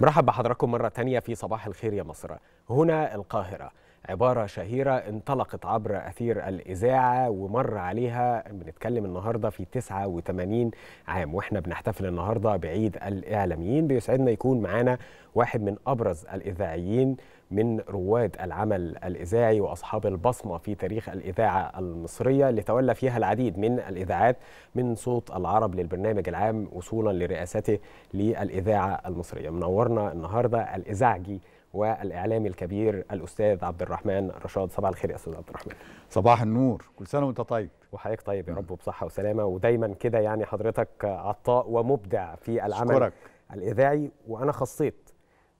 مرحب بحضراتكم مرة تانية في صباح الخير يا مصر هنا القاهرة عبارة شهيرة انطلقت عبر أثير الإذاعة ومر عليها بنتكلم النهاردة في 89 عام وإحنا بنحتفل النهاردة بعيد الإعلاميين بيسعدنا يكون معانا واحد من أبرز الإذاعيين من رواد العمل الإذاعي وأصحاب البصمة في تاريخ الإذاعة المصرية اللي تولى فيها العديد من الإذاعات من صوت العرب للبرنامج العام وصولا لرئاسته للإذاعة المصرية منورنا النهاردة الإذاعجي والإعلامي الكبير الأستاذ عبد الرحمن رشاد صباح الخير يا أستاذ عبد الرحمن صباح النور كل سنة وأنت طيب وحضرتك طيب يا رب بصحة وسلامة ودايما كده يعني حضرتك عطاء ومبدع في العمل شكرك. الإذاعي وأنا خصيت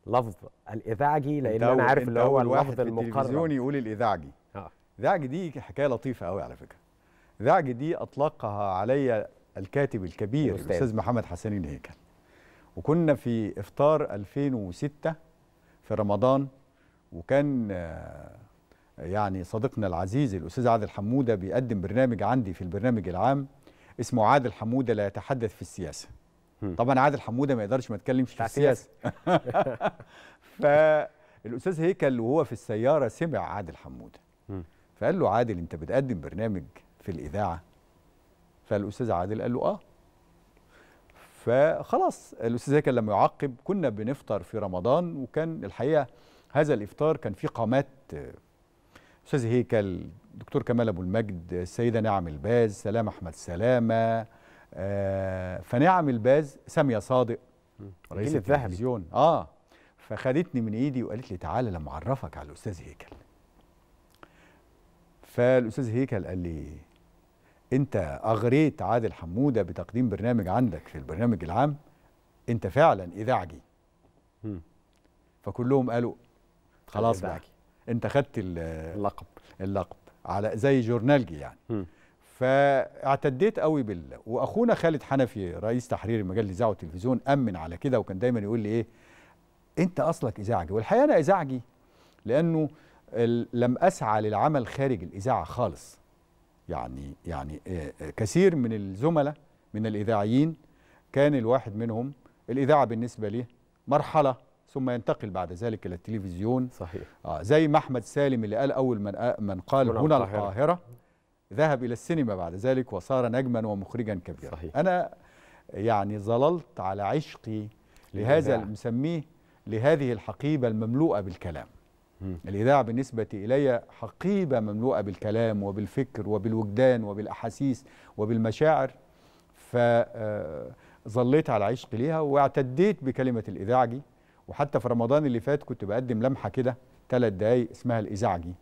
لفظ الاذاعجي لان انا عارف اللي هو اللفظ المقرر يقول الاذاعجي اه اذاعجي دي حكايه لطيفه قوي على فكره اذاعجي دي اطلقها علي الكاتب الكبير الاستاذ محمد حسنين الهيكل وكنا في افطار 2006 في رمضان وكان آه، يعني صديقنا العزيز الاستاذ عادل حموده بيقدم برنامج عندي في البرنامج العام اسمه عادل حموده لا يتحدث في السياسه طبعا عادل حموده ما يقدرش ما يتكلمش في السياسه فالاستاذ هيكل وهو في السياره سمع عادل حموده فقال له عادل انت بتقدم برنامج في الاذاعه فالاستاذ عادل قال له اه فخلاص الاستاذ هيكل لما يعقب كنا بنفطر في رمضان وكان الحقيقه هذا الافطار كان فيه قامات استاذ هيكل دكتور كمال ابو المجد السيده نعم الباز سلام احمد سلامه آه، فنعم الباز ساميه صادق رئيس التلفزيون اه فخدتني من ايدي وقالت لي تعالى لما اعرفك على الاستاذ هيكل فالاستاذ هيكل قال لي انت اغريت عادل حموده بتقديم برنامج عندك في البرنامج العام انت فعلا اذاعجي فكلهم قالوا خلاص بقى انت خدت اللقب اللقب على زي جورنالجي يعني م. فاعتديت قوي بال واخونا خالد حنفي رئيس تحرير مجال الاذاعه والتلفزيون امن على كده وكان دايما يقول لي ايه انت اصلك اذاعجي والحقيقه انا اذاعجي لانه لم اسعى للعمل خارج الاذاعه خالص يعني يعني كثير من الزملاء من الاذاعيين كان الواحد منهم الاذاعه بالنسبه ليه مرحله ثم ينتقل بعد ذلك الى التلفزيون صحيح آه زي ما احمد سالم اللي قال اول من من قال هنا القاهره ذهب إلى السينما بعد ذلك وصار نجما ومخرجا كبيرا صحيح. أنا يعني ظللت على عشقي لهذا المسميه لهذه الحقيبة المملوءة بالكلام الإذاعة بالنسبة إلي حقيبة مملوءة بالكلام وبالفكر وبالوجدان وبالأحاسيس وبالمشاعر فظليت آه، على عشق ليها واعتديت بكلمة الإذاعجي وحتى في رمضان اللي فات كنت بقدم لمحة كده ثلاث دقايق اسمها الإذاعجي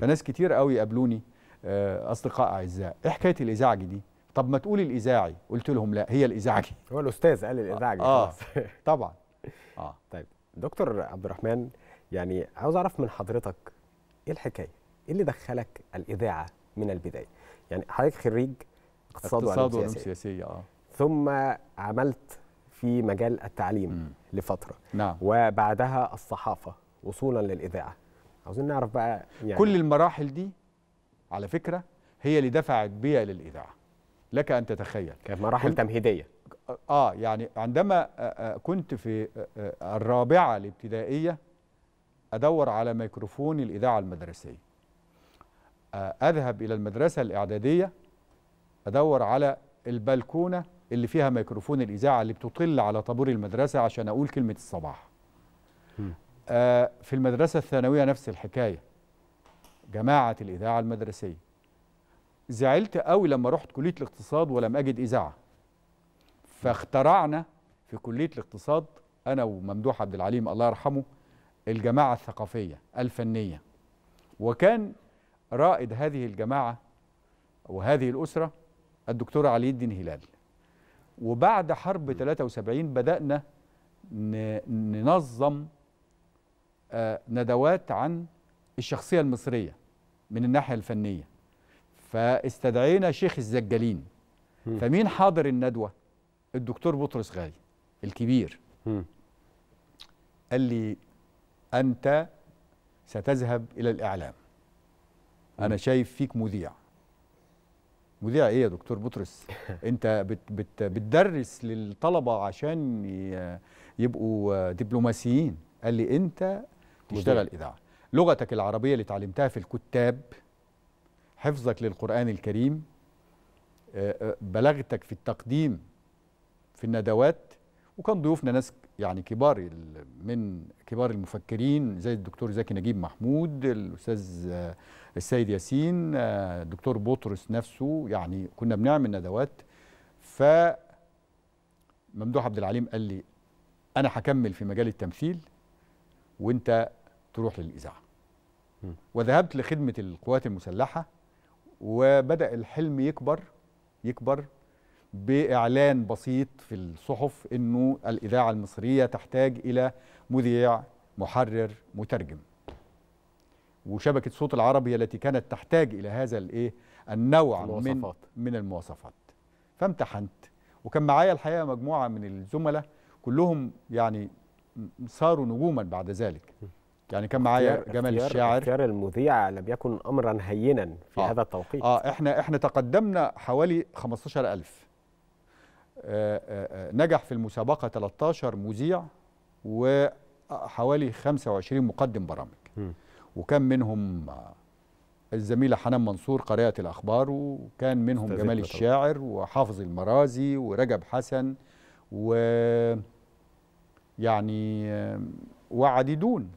فناس كتير قوي قابلوني آه، اصدقاء اعزاء ايه حكايه الازاعجي دي طب ما تقول الاذاعي قلت لهم لا هي الاذاعجي هو الاستاذ قال الاذاعجي آه،, اه طبعا اه طيب دكتور عبد الرحمن يعني عاوز اعرف من حضرتك ايه الحكايه ايه اللي دخلك الاذاعه من البدايه يعني حضرتك خريج اقتصاد وعلوم سياسيه اه ثم عملت في مجال التعليم م. لفتره نعم. وبعدها الصحافه وصولا للاذاعه عاوزين نعرف بقى يعني كل المراحل دي على فكره هي اللي دفعت بيا للاذاعه لك ان تتخيل كانت مراحل كنت... تمهيديه اه يعني عندما آه، آه، كنت في آه، الرابعه الابتدائيه ادور على ميكروفون الاذاعه المدرسيه اذهب الى المدرسه الاعداديه ادور على البلكونه اللي فيها ميكروفون الاذاعه اللي بتطل على طابور المدرسه عشان اقول كلمه الصباح آه في المدرسه الثانويه نفس الحكايه جماعة الإذاعة المدرسية زعلت قوي لما رحت كلية الاقتصاد ولم أجد إذاعة فاخترعنا في كلية الاقتصاد أنا وممدوح عبد العليم الله يرحمه الجماعة الثقافية الفنية وكان رائد هذه الجماعة وهذه الأسرة الدكتور علي الدين هلال وبعد حرب 73 بدأنا ننظم آه، ندوات عن الشخصية المصرية من الناحية الفنية فاستدعينا شيخ الزجالين فمين حاضر الندوة الدكتور بطرس غالي الكبير قال لي أنت ستذهب إلى الإعلام أنا شايف فيك مذيع مذيع ايه يا دكتور بطرس انت بت بت بتدرس للطلبه عشان يبقوا دبلوماسيين قال لي انت تشتغل اذاعه لغتك العربية اللي اتعلمتها في الكتاب حفظك للقرآن الكريم آه، آه، بلغتك في التقديم في الندوات وكان ضيوفنا ناس يعني كبار من كبار المفكرين زي الدكتور زكي نجيب محمود الاستاذ آه، السيد ياسين الدكتور بطرس نفسه يعني كنا بنعمل ندوات ف ممدوح عبد العليم قال لي انا هكمل في مجال التمثيل وانت تروح للاذاعه وذهبت لخدمة القوات المسلحة وبدأ الحلم يكبر يكبر بإعلان بسيط في الصحف أنه الإذاعة المصرية تحتاج إلى مذيع محرر مترجم وشبكة صوت العربي التي كانت تحتاج إلى هذا الإيه النوع المواصفات. من من المواصفات فامتحنت وكان معايا الحقيقة مجموعة من الزملاء كلهم يعني صاروا نجوما بعد ذلك يعني كان معايا جمال الشاعر اختيار المذيع لم يكن امرا هينا في آه هذا التوقيت اه احنا احنا تقدمنا حوالي 15000 آه، آه، آه، نجح في المسابقه 13 مذيع وحوالي 25 مقدم برامج م. وكان منهم الزميله حنان منصور قارئه الاخبار وكان منهم جمال الشاعر وحافظ المرازي ورجب حسن و يعني وعديدون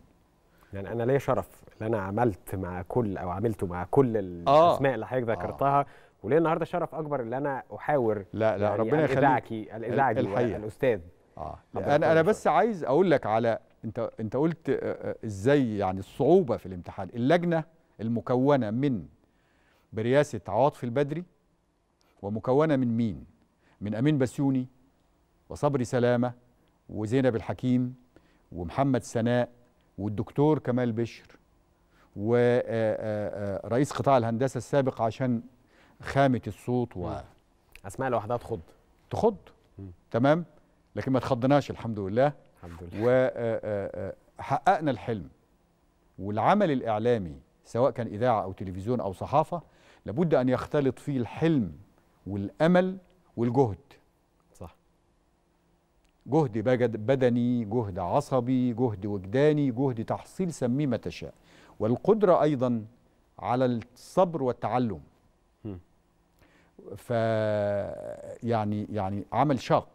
يعني انا ليا شرف ان انا عملت مع كل او عملته مع كل آه. الاسماء آه. اللي حضرتك آه. ذكرتها آه. وليه النهارده شرف اكبر ان انا احاور لا لا يعني ربنا يخليك الاذاعي الاذاعجي الاستاذ اه يعني انا انا بس عايز اقول لك على انت انت قلت آه، ازاي يعني الصعوبه في الامتحان اللجنه المكونه من برئاسه عواطف البدري ومكونه من مين من امين بسيوني وصبري سلامه وزينب الحكيم ومحمد سناء والدكتور كمال بشر ورئيس آه، آه، آه، قطاع الهندسه السابق عشان خامه الصوت و اسماء لوحدها تخض تخض تمام لكن ما تخضناش الحمد لله الحمد لله وحققنا الحلم والعمل الاعلامي سواء كان اذاعه او تلفزيون او صحافه لابد ان يختلط فيه الحلم والامل والجهد جهد بدني جهد عصبي جهد وجداني جهد تحصيل سميه ما تشاء والقدرة أيضا على الصبر والتعلم ف يعني يعني عمل شاق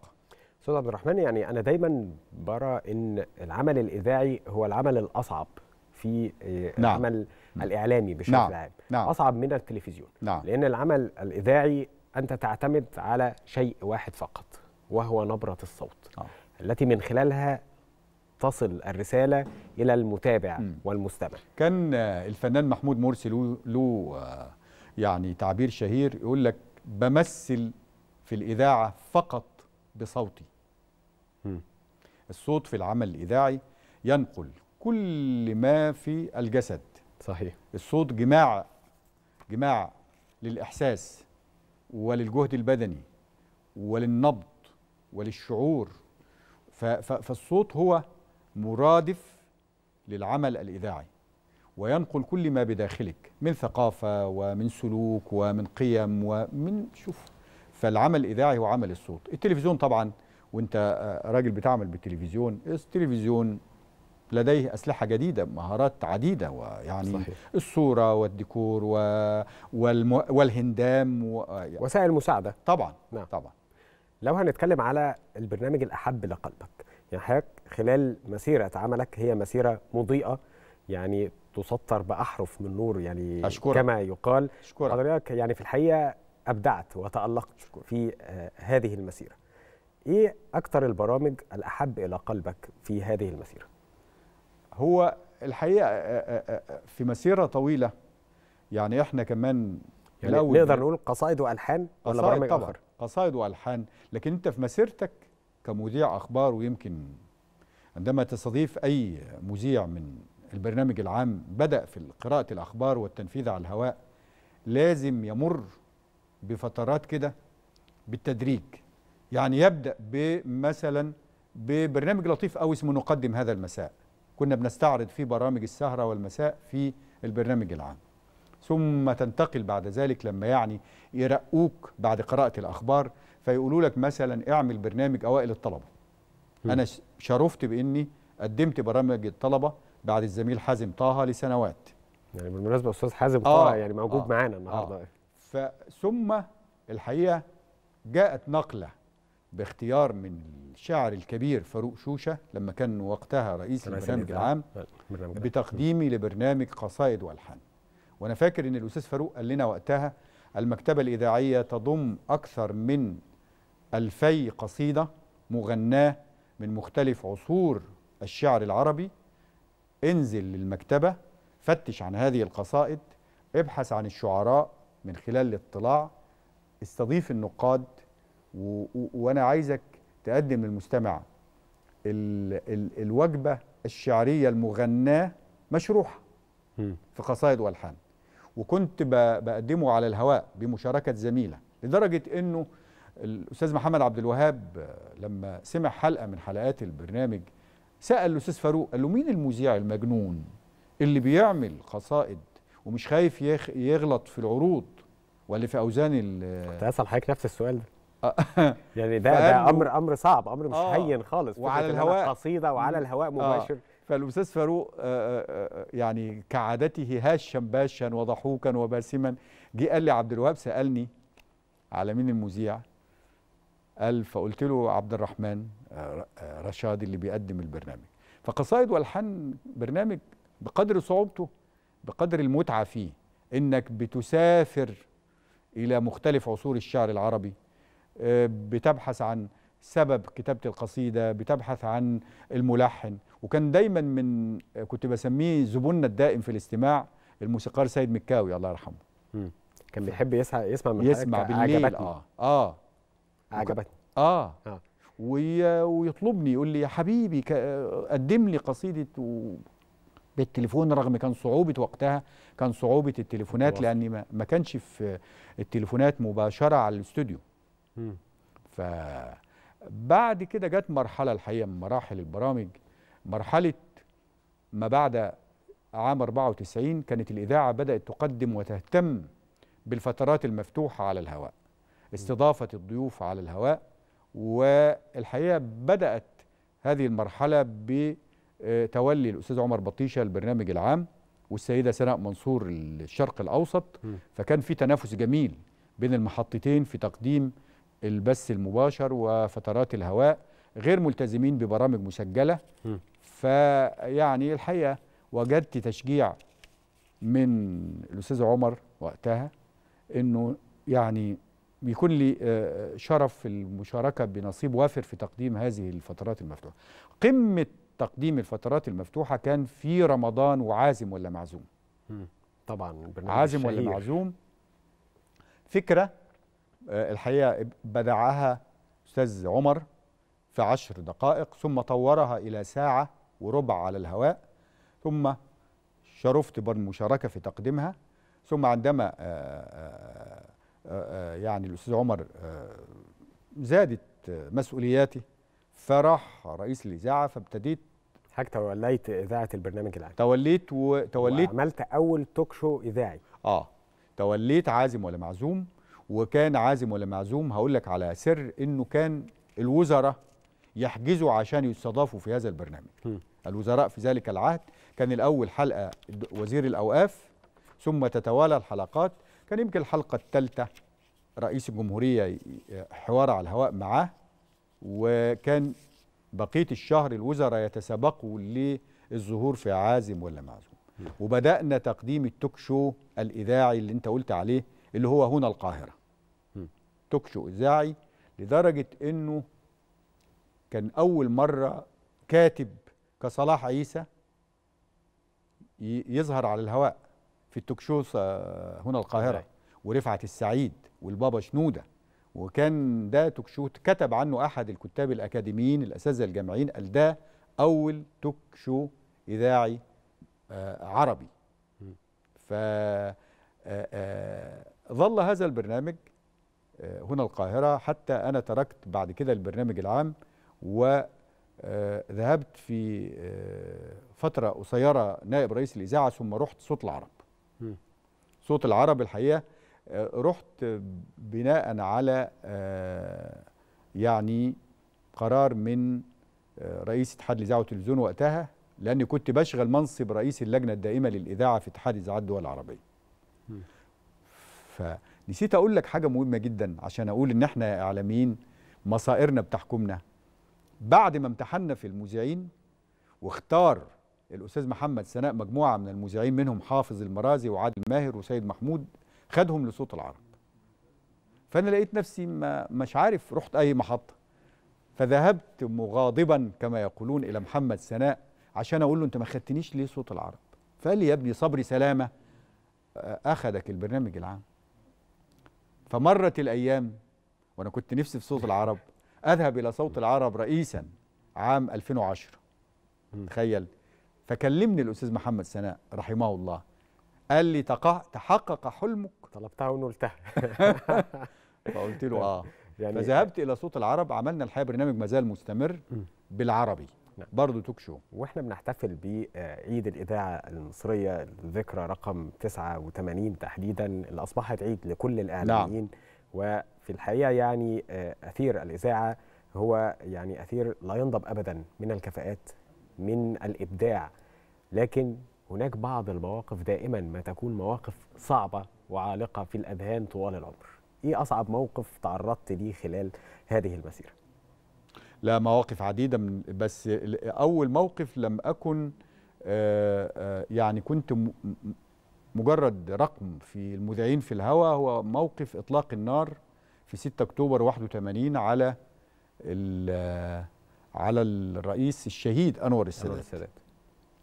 استاذ عبد الرحمن يعني انا دايما برى ان العمل الاذاعي هو العمل الاصعب في آه، نعم. العمل الاعلامي بشكل نعم. عام نعم. اصعب من التلفزيون نعم. لان العمل الاذاعي انت تعتمد على شيء واحد فقط وهو نبرة الصوت آه. التي من خلالها تصل الرسالة إلى المتابع م. والمستمع كان الفنان محمود مرسي له, له آه، يعني تعبير شهير يقول لك بمثل في الإذاعة فقط بصوتي م. الصوت في العمل الإذاعي ينقل كل ما في الجسد صحيح الصوت جماع جماع للإحساس وللجهد البدني وللنبض وللشعور فالصوت هو مرادف للعمل الإذاعي وينقل كل ما بداخلك من ثقافة ومن سلوك ومن قيم ومن شوف فالعمل الإذاعي هو عمل الصوت التلفزيون طبعا وانت آه، راجل بتعمل بالتلفزيون التلفزيون لديه أسلحة جديدة مهارات عديدة ويعني صحيح. الصورة والديكور و... والم... والهندام و... آه، يعني وسائل المساعدة طبعا نعم. طبعا لو هنتكلم على البرنامج الأحب لقلبك يعني حضرتك خلال مسيرة عملك هي مسيرة مضيئة يعني تسطر بأحرف من نور يعني أشكرك. كما يقال أشكرك. حضرتك يعني في الحقيقة أبدعت وتألقت أشكرك. في آه، هذه المسيرة إيه اكثر البرامج الأحب إلى قلبك في هذه المسيرة؟ هو الحقيقة آه، آه، في مسيرة طويلة يعني إحنا كمان يعني نقدر نقول قصائد وألحان ولا برامج طبعا. آخر؟ قصائد والحان لكن انت في مسيرتك كمذيع اخبار ويمكن عندما تستضيف اي مذيع من البرنامج العام بدا في قراءه الاخبار والتنفيذ على الهواء لازم يمر بفترات كده بالتدريج يعني يبدا بمثلا ببرنامج لطيف قوي اسمه نقدم هذا المساء كنا بنستعرض فيه برامج السهره والمساء في البرنامج العام ثم تنتقل بعد ذلك لما يعني يرقوك بعد قراءة الأخبار فيقولوا لك مثلا اعمل برنامج أوائل الطلبة م. أنا شرفت بإني قدمت برامج الطلبة بعد الزميل حازم طه لسنوات يعني بالمناسبة أستاذ حازم آه طه يعني موجود آه معانا آه. النهاردة آه ثم الحقيقة جاءت نقلة باختيار من الشاعر الكبير فاروق شوشة لما كان وقتها رئيس البرنامج آه، العام بتقديمي لبرنامج قصائد والحان وانا فاكر ان الاستاذ فاروق قال لنا وقتها المكتبه الاذاعيه تضم اكثر من 2000 قصيده مغناه من مختلف عصور الشعر العربي انزل للمكتبه فتش عن هذه القصائد ابحث عن الشعراء من خلال الاطلاع استضيف النقاد و... و... وانا عايزك تقدم للمستمع ال... ال... الوجبه الشعريه المغناه مشروحه في قصائد والحان وكنت بقدمه على الهواء بمشاركه زميله لدرجه انه الاستاذ محمد عبد الوهاب لما سمع حلقه من حلقات البرنامج سال الاستاذ فاروق قال له مين المذيع المجنون اللي بيعمل قصائد ومش خايف يغلط في العروض ولا في اوزان ال كنت اسال حضرتك نفس السؤال ده آه. يعني ده ده امر امر صعب امر مش آه هين خالص وعلى الهواء قصيده وعلى الهواء آه. مباشر آه فالاستاذ فاروق آه، آه، آه، يعني كعادته هاشا باشا وضحوكا وباسما جه قال لي عبد الوهاب سالني على مين المذيع قال فقلت له عبد الرحمن رشاد اللي بيقدم البرنامج فقصائد والحان برنامج بقدر صعوبته بقدر المتعه فيه انك بتسافر الى مختلف عصور الشعر العربي بتبحث عن سبب كتابة القصيدة بتبحث عن الملحن وكان دايما من كنت بسميه زبوننا الدائم في الاستماع الموسيقار سيد مكاوي الله يرحمه كان بيحب يسمع يسمع من يسمع بالليل عجبتني. اه اه عجبتني اه, آه. ويطلبني يقول لي يا حبيبي قدم لي قصيده و... بالتليفون رغم كان صعوبه وقتها كان صعوبه التليفونات واصل. لأني ما, ما كانش في التليفونات مباشره على الاستوديو ف بعد كده جت مرحله الحقيقه من مراحل البرامج مرحله ما بعد عام 94 كانت الاذاعه بدات تقدم وتهتم بالفترات المفتوحه على الهواء استضافه الضيوف على الهواء والحقيقه بدات هذه المرحله بتولي آه، الاستاذ عمر بطيشه البرنامج العام والسيده سناء منصور الشرق الاوسط فكان في تنافس جميل بين المحطتين في تقديم البث المباشر وفترات الهواء غير ملتزمين ببرامج مسجله فيعني الحقيقه وجدت تشجيع من الاستاذ عمر وقتها انه يعني بيكون لي آه، شرف المشاركه بنصيب وافر في تقديم هذه الفترات المفتوحه. قمه تقديم الفترات المفتوحه كان في رمضان وعازم ولا معزوم. طبعا عازم ولا معزوم فكره آه، الحقيقه بدعها استاذ عمر في عشر دقائق ثم طورها الى ساعه وربع على الهواء ثم شرفت بالمشاركه في تقديمها ثم عندما آه، آه، يعني الاستاذ عمر زادت مسؤولياتي فراح رئيس الاذاعه فابتديت حضرتك توليت اذاعه البرنامج العام توليت وتوليت وعملت اول توك شو اذاعي اه توليت عازم ولا معزوم وكان عازم ولا معزوم هقول لك على سر انه كان الوزراء يحجزوا عشان يستضافوا في هذا البرنامج الوزراء في ذلك العهد كان الاول حلقه وزير الاوقاف ثم تتوالى الحلقات كان يمكن الحلقه الثالثه رئيس الجمهوريه حوار على الهواء معاه وكان بقيه الشهر الوزراء يتسابقوا للظهور في عازم ولا معزوم وبدانا تقديم التوك شو الاذاعي اللي انت قلت عليه اللي هو هنا القاهره توك شو اذاعي لدرجه انه كان اول مره كاتب كصلاح عيسى يظهر على الهواء في التوك شو هنا القاهره ورفعت السعيد والبابا شنوده وكان ده توك شو كتب عنه احد الكتاب الاكاديميين الاساتذه الجامعيين قال ده اول توك شو اذاعي آه، عربي ف آه، آه، ظل هذا البرنامج هنا القاهرة حتى أنا تركت بعد كده البرنامج العام وذهبت آه، في آه، فترة قصيرة نائب رئيس الإذاعة ثم رحت صوت العرب صوت العرب الحقيقة آه، رحت بناء على يعني قرار من رئيس اتحاد الإذاعة والتلفزيون وقتها لأني كنت بشغل منصب رئيس اللجنة الدائمة للإذاعة في اتحاد إذاعات الدول العربية ف نسيت اقول لك حاجه مهمه جدا عشان اقول ان احنا اعلاميين مصائرنا بتحكمنا بعد ما امتحنا في المذيعين واختار الاستاذ محمد سناء مجموعه من المذيعين منهم حافظ المرازي وعادل ماهر وسيد محمود خدهم لصوت العرب فانا لقيت نفسي ما مش عارف رحت اي محطه فذهبت مغاضبا كما يقولون الى محمد سناء عشان اقول له انت ما خدتنيش ليه صوت العرب فقال لي يا ابني صبري سلامه آه، اخذك البرنامج العام فمرت الأيام وأنا كنت نفسي في صوت العرب أذهب إلى صوت العرب رئيسا عام 2010 تخيل فكلمني الأستاذ محمد سناء رحمه الله قال لي تحقق حلمك طلبتها ونلتها فقلت له آه يعني فذهبت إلى صوت العرب عملنا الحقيقة برنامج مازال مستمر بالعربي برضه توك شو واحنا بنحتفل بعيد الاذاعه المصريه الذكرى رقم 89 تحديدا اللي اصبحت عيد لكل الاعلاميين نعم. وفي الحقيقه يعني آه، اثير الاذاعه هو يعني اثير لا ينضب ابدا من الكفاءات من الابداع لكن هناك بعض المواقف دائما ما تكون مواقف صعبه وعالقه في الاذهان طوال العمر ايه اصعب موقف تعرضت ليه خلال هذه المسيره لا مواقف عديدة من بس أول موقف لم أكن آه، آه، يعني كنت مجرد رقم في المذيعين في الهواء هو موقف إطلاق النار في 6 أكتوبر 81 على آه، على الرئيس الشهيد أنور السادات, أنور السادات.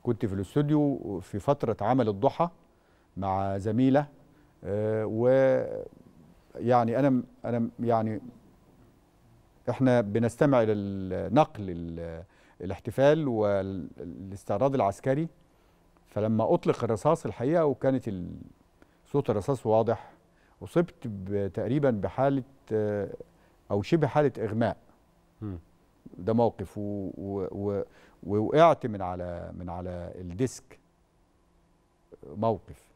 كنت في الاستوديو في فترة عمل الضحى مع زميلة ويعني أنا أنا يعني احنا بنستمع الى نقل الاحتفال والاستعراض العسكري فلما اطلق الرصاص الحقيقه وكانت صوت الرصاص واضح اصبت تقريبا بحاله او شبه حاله اغماء ده موقف ووقعت من على من على الديسك موقف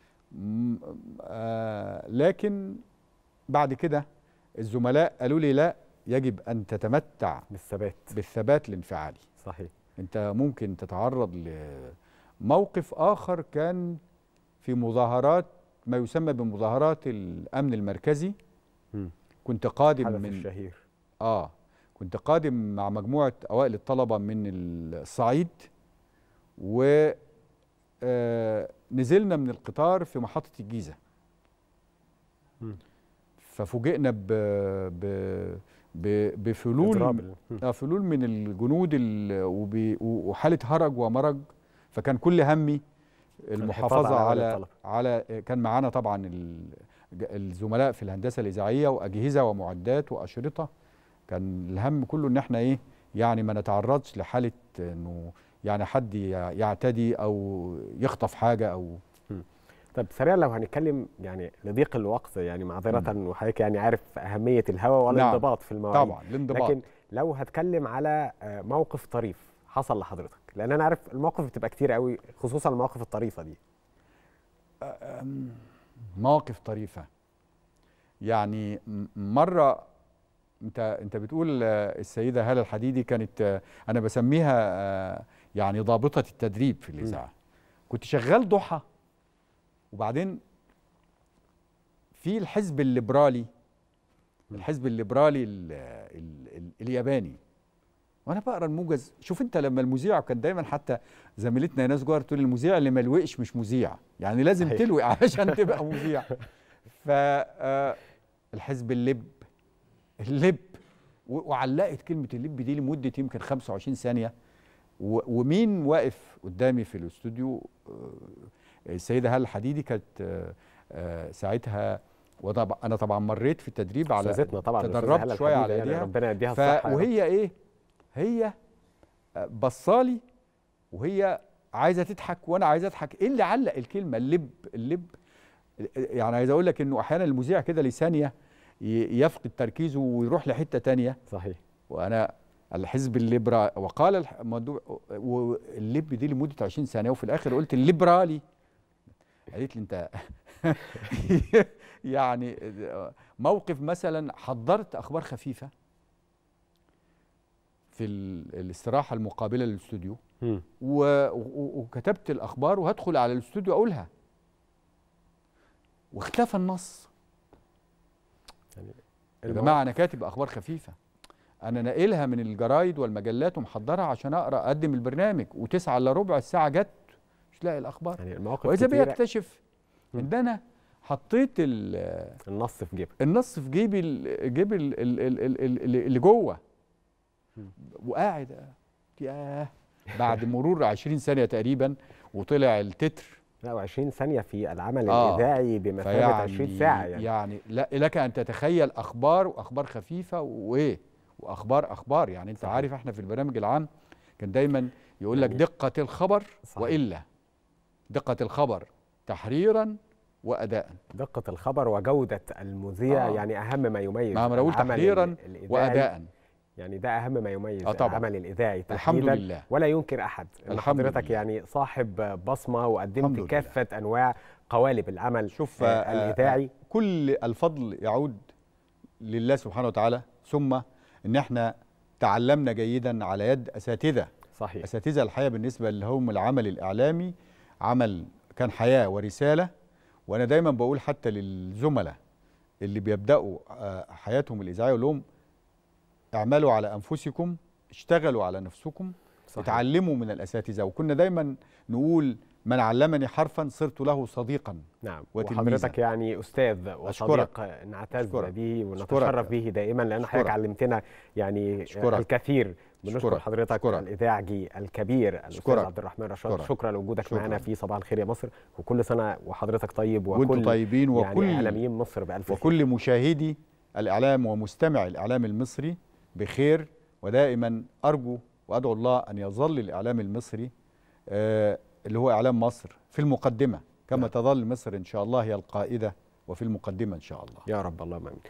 آه لكن بعد كده الزملاء قالوا لي لا يجب ان تتمتع بالثبات بالثبات الانفعالي صحيح انت ممكن تتعرض لموقف اخر كان في مظاهرات ما يسمى بمظاهرات الامن المركزي م. كنت قادم من الشهير اه كنت قادم مع مجموعه اوائل الطلبه من الصعيد و آه، نزلنا من القطار في محطه الجيزه م. ففوجئنا ب... ب... بفلول آه، فلول من الجنود وحاله هرج ومرج فكان كل همي المحافظه على على, على كان معانا طبعا الزملاء في الهندسه الاذاعيه واجهزه ومعدات واشرطه كان الهم كله ان احنا ايه يعني ما نتعرضش لحاله انه يعني حد يعتدي او يخطف حاجه او طب سريعا لو هنتكلم يعني لضيق الوقت يعني معذره وحضرتك يعني عارف اهميه الهواء نعم، والانضباط نعم. في المواعيد طبعا الانضباط لكن لو هتكلم على آه، موقف طريف حصل لحضرتك لان انا عارف المواقف بتبقى كتير قوي خصوصا المواقف الطريفه دي آه، مواقف طريفه يعني مره انت انت بتقول آه، السيده هاله الحديدي كانت انا بسميها يعني ضابطه التدريب في الاذاعه كنت شغال ضحى وبعدين في الحزب الليبرالي الحزب الليبرالي الـ الـ الـ الياباني وانا بقرا الموجز شوف انت لما المذيع كان دايما حتى زميلتنا ناس جوهر تقول المذيع اللي ما لوقش مش مذيع يعني لازم هي. تلوي عشان تبقى مذيع ف آه، الحزب اللب اللب وعلقت كلمه اللب دي لمده يمكن 25 ثانيه ومين واقف قدامي في الاستوديو آه، السيده هاله الحديدي كانت آه، آه، ساعتها وطبعا انا طبعا مريت في التدريب على طبعا تدربت شويه على يعني ربنا يديها الصحه يعني. وهي ايه هي آه، بصالي وهي عايزه تضحك وانا عايز اضحك ايه اللي علق الكلمه اللب اللب يعني عايز اقول لك انه احيانا المذيع كده لثانيه يفقد تركيزه ويروح لحته تانية صحيح وانا الحزب الليبرالي وقال المندوب واللب دي لمده 20 ثانيه وفي الاخر قلت الليبرالي قالت لي انت يعني موقف مثلا حضرت اخبار خفيفه في الاستراحه المقابله للاستوديو وكتبت الاخبار وهدخل على الاستوديو اقولها واختفى النص يعني يا جماعه انا كاتب اخبار خفيفه انا ناقلها من الجرايد والمجلات ومحضرها عشان اقرا اقدم البرنامج وتسعة الا ربع الساعه جت تلاقي الاخبار يعني المواقف واذا بيكتشف ان انا حطيت النص في جيبي النص في جيبي جيب اللي جوه وقاعد ياه بعد مرور 20 ثانيه تقريبا وطلع التتر لا و20 ثانيه في العمل آه الاذاعي بمثابه يعني 20 ساعه يعني يعني لا لك ان تتخيل اخبار واخبار خفيفه وايه واخبار اخبار يعني انت صحيح. عارف احنا في البرنامج العام كان دايما يقول لك يعني دقه الخبر صحيح. والا دقة الخبر تحريرا وأداء دقة الخبر وجودة المذيع آه. يعني أهم ما يميز ما تحريرا وأداء يعني ده أهم ما يميز آه العمل الإذاعي الحمد لله ولا ينكر أحد أن حضرتك لله. يعني صاحب بصمة وقدمت كافة لله. أنواع قوالب العمل شوف آه،, آه،, آه الإذاعي كل الفضل يعود لله سبحانه وتعالى ثم ان احنا تعلمنا جيدا على يد اساتذه صحيح اساتذه الحقيقه بالنسبه لهم العمل الاعلامي عمل كان حياه ورساله وانا دايما بقول حتى للزملاء اللي بيبداوا آه، حياتهم الاذاعيه لهم اعملوا على انفسكم اشتغلوا على نفسكم صحيح. اتعلموا من الاساتذه وكنا دايما نقول من علمني حرفا صرت له صديقا نعم وحضرتك يعني استاذ وصديق نعتز به ونتشرف به دائما لان حضرتك علمتنا يعني أشكرك. الكثير بنشكر حضرتك شكرا. الاذاعجي الكبير الاستاذ عبد الرحمن رشاد شكرا, شكرا لوجودك معانا في صباح الخير يا مصر وكل سنه وحضرتك طيب وكل طيبين يعني وكل يعني اعلاميين مصر بالف وكل خير. مشاهدي الاعلام ومستمع الاعلام المصري بخير ودائما ارجو وادعو الله ان يظل الاعلام المصري آه، اللي هو اعلام مصر في المقدمه كما نعم. تظل مصر ان شاء الله هي القائده وفي المقدمه ان شاء الله يا رب اللهم امين